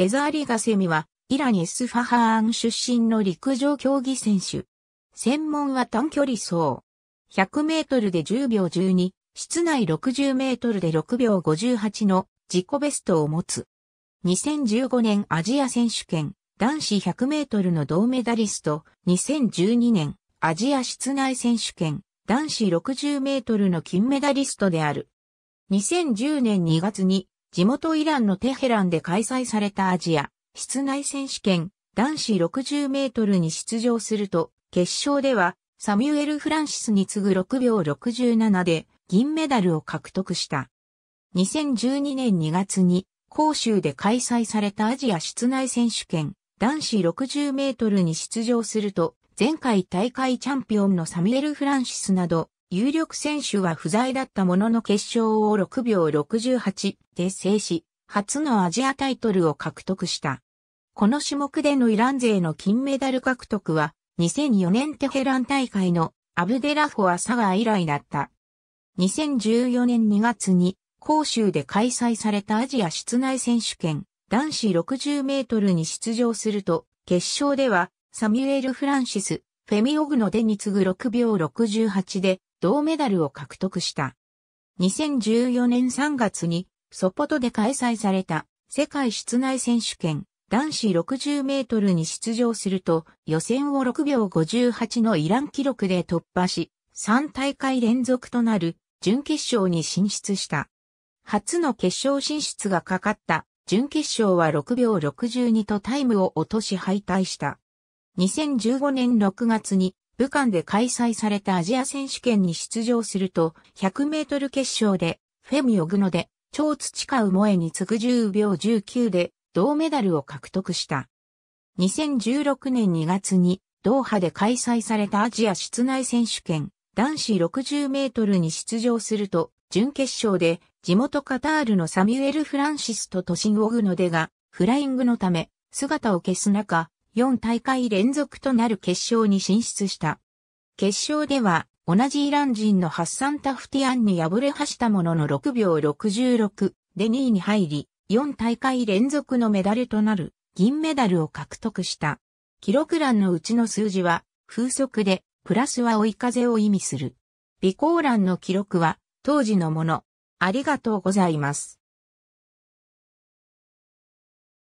レザーリガセミは、イラン・エスファハーン出身の陸上競技選手。専門は短距離走。100メートルで10秒12、室内60メートルで6秒58の自己ベストを持つ。2015年アジア選手権男子100メートルの銅メダリスト、2012年アジア室内選手権男子60メートルの金メダリストである。2010年2月に地元イランのテヘランで開催されたアジア室内選手権男子60メートルに出場すると、決勝ではサミュエル・フランシスに次ぐ6秒67で銀メダルを獲得した。2012年2月に杭州で開催されたアジア室内選手権男子60メートルに出場すると、前回大会チャンピオンのサミュエル・フランシスなど有力選手は不在だったものの決勝を6秒68で制し、初のアジアタイトルを獲得した。この種目でのイラン勢の金メダル獲得は、2004年テヘラン大会のアブデラフォアサガー以来だった。2014年2月に、杭州で開催されたアジア室内選手権男子60メートルに出場すると、決勝ではサミュエル・フランシス、フェミオグのデに次ぐ6秒68で銅メダルを獲得した。2014年3月にソポトで開催された世界室内選手権男子60メートルに出場すると予選を6秒58のイラン記録で突破し3大会連続となる準決勝に進出した。初の決勝進出がかかった準決勝は6秒62とタイムを落とし敗退した。2015年6月に武漢で開催されたアジア選手権に出場すると、100メートル決勝で、フェミ・オグノで、超土かう萌えに次ぐ10秒19で、銅メダルを獲得した。2016年2月に、ドーハで開催されたアジア室内選手権、男子60メートルに出場すると、準決勝で、地元カタールのサミュエル・フランシスと都心オグノデが、フライングのため、姿を消す中、4大会連続となる決勝に進出した。決勝では、同じイラン人のハッサン・タフティアンに敗れはしたものの6秒66で2位に入り、4大会連続のメダルとなる銀メダルを獲得した。記録欄のうちの数字は風速で、プラスは追い風を意味する。備考欄の記録は当時のもの。ありがとうございます。